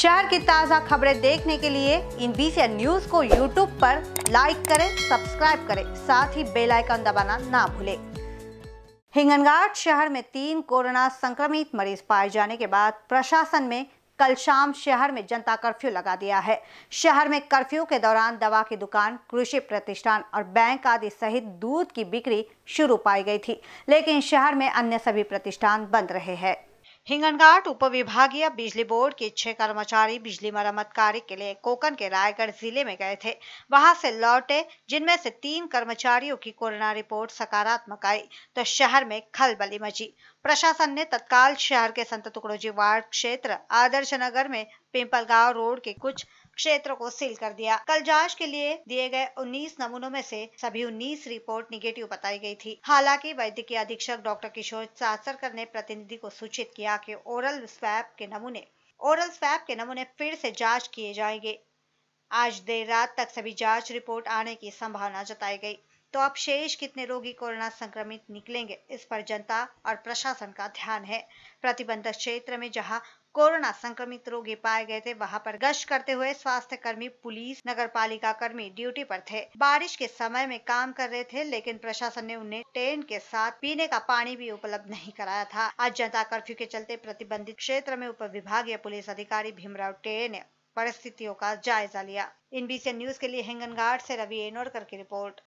शहर की ताज़ा खबरें देखने के लिए इन बीसी न्यूज को यूट्यूब पर लाइक करें सब्सक्राइब करें साथ ही बेल आइकन दबाना ना भूलें हिंगनघाट शहर में तीन कोरोना संक्रमित मरीज पाए जाने के बाद प्रशासन में कल शाम शहर में जनता कर्फ्यू लगा दिया है शहर में कर्फ्यू के दौरान दवा की दुकान कृषि प्रतिष्ठान और बैंक आदि सहित दूध की बिक्री शुरू पाई गई थी लेकिन शहर में अन्य सभी प्रतिष्ठान बंद रहे हैं हिंगनघाट विभागीय बिजली बोर्ड के छह कर्मचारी बिजली मरम्मत कार्य के लिए कोकन के रायगढ़ जिले में गए थे वहां से लौटे जिनमें से तीन कर्मचारियों की कोरोना रिपोर्ट सकारात्मक आई तो शहर में खलबली मची प्रशासन ने तत्काल शहर के संत टुकड़ोजी वार्ड क्षेत्र आदर्श नगर में पिंपलगांव रोड के कुछ क्षेत्र को सील कर दिया कल जांच के लिए दिए गए 19 नमूनों में से सभी 19 रिपोर्ट निगेटिव बताई गई थी हालांकि वैद्यकीय अधीक्षक डॉक्टर किशोर सासरकर ने प्रतिनिधि को सूचित किया कि ओरल स्वैप के नमूने ओरल स्वैप के नमूने फिर से जांच किए जाएंगे आज देर रात तक सभी जांच रिपोर्ट आने की संभावना जताई गई तो अब शेष कितने रोगी कोरोना संक्रमित निकलेंगे इस पर जनता और प्रशासन का ध्यान है प्रतिबंध क्षेत्र में जहां कोरोना संक्रमित रोगी पाए गए थे वहां पर गश्त करते हुए स्वास्थ्य कर्मी पुलिस नगर पालिका कर्मी ड्यूटी पर थे बारिश के समय में काम कर रहे थे लेकिन प्रशासन ने उन्हें टेंट के साथ पीने का पानी भी उपलब्ध नहीं कराया था आज जनता कर्फ्यू के चलते प्रतिबंधित क्षेत्र में उप विभागीय पुलिस अधिकारी भीमराव टे ने परिस्थितियों का जायजा लिया इन न्यूज के लिए हिंगनघाट से रवि एनोरकर की रिपोर्ट